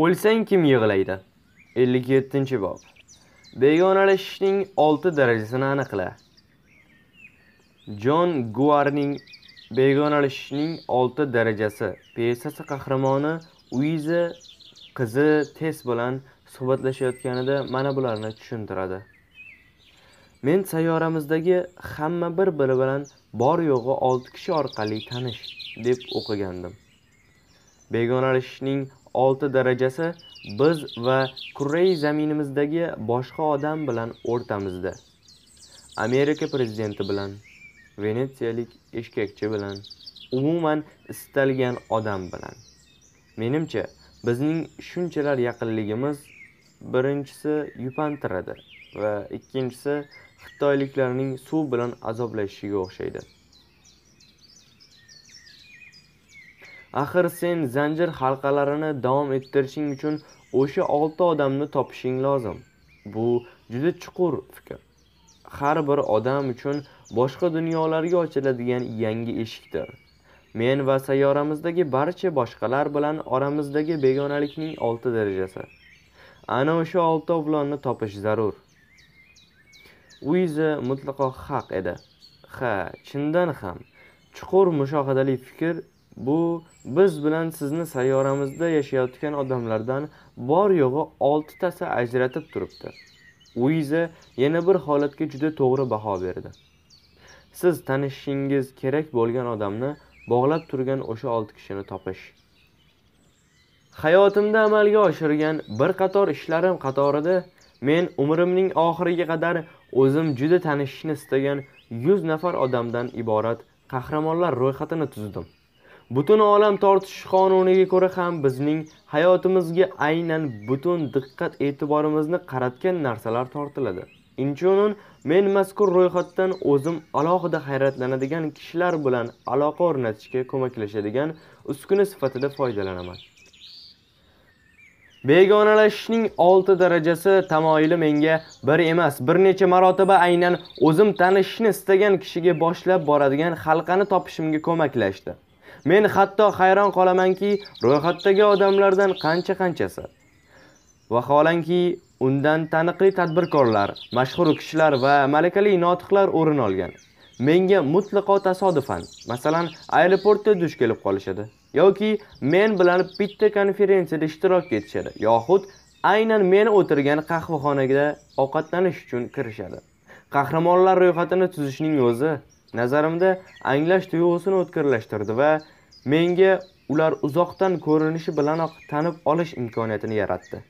O'lsang kim yig'laydi? 57-bob. Begonalashishning 6 darajasini aniqla. Jon Guarning Begonalashishning 6 darajasi piyesasi qahramoni Uiza qizi test bilan suhbatlashayotganida mana bularni tushuntiradi. Men sayyoramizdagi hamma bir-biri bilan bor yo'g'i 6 kishi orqali tanish deb o'qigandim. begonalashishning 6 darajasi biz va kurrai zaminimizdagi boshqa odam bilan o'rtamizda. Amerika prezidenti bilan, Venetsiyalik eshkakchi bilan, umuman istalgan odam bilan. Menimcha, bizning shunchalar yaqinligimiz birinchisi yupantiradi va ikkinchisi xitoyliklarning suv bilan azoblashishiga o'xshaydi. axir sen zanjir halqalarini davom ettirishing uchun o'sha olti odamni topishing lozim bu juda chuqur fikr har bir odam uchun boshqa dunyolarga ochiladigan yangi eshikdir men va sayyoramizdagi barcha boshqalar bilan oramizdagi begonalikning olti darajasi ana o'sha ovlonni topish zarur uiza mutlaqo haq edi ha chindan ham chuqur mushohadali fikr bu biz bilan sizni sayyoramizda yashayotgan odamlardan bor yo'g'i oltitasi ajratib turibdi uiza yana bir holatga juda to'g'ri baho berdi siz tanishishingiz kerak bo'lgan odamni bog'lab turgan o'sha olti kishini topish hayotimda amalga oshirgan bir qator ishlarim qatorida men umrimning oxiriga qadar o'zim juda tanishishni istagan yuz nafar odamdan iborat qahramonlar ro'yxatini tuzdim butun olam tortishish qonuniga ko'ra ham bizning hayotimizga aynan butun diqqat e'tiborimizni qaratgan narsalar tortiladi inchunun men mazkur ro'yxatdan o'zim alohida hayratlanadigan kishilar bilan aloqa o'rnatishga ko'maklashadigan uskuna sifatida foydalanaman begonalashishning 6 darajasi tamoyili menga bir emas bir necha marotaba aynan o'zim tanishishni istagan kishiga boshlab boradigan halqani topishimga ko'maklashdi Men hatto hayron qolamanki, ro'yxatdagi odamlardan qancha-qanchasi. Vaholanki, undan taniqli tadbirkorlar, mashhur kishilar va malakali notiqlar o'rin olgan. Menga mutlaqo tasodifan, masalan, aeroportda duch kelib qolishadi yoki men bilan bitta konferensiyada ishtirok etishadi yoxud aynan men o'tirgan qahvaxonaga ovqatlanish uchun kirishadi. Qahramonlar ro'yxatini tuzishning o'zi Nazarimda anglash tuyg'usini o'tkirlashtirdi va menga ular uzoqdan ko'rinishi bilanoq tanib olish imkoniyatini yaratdi.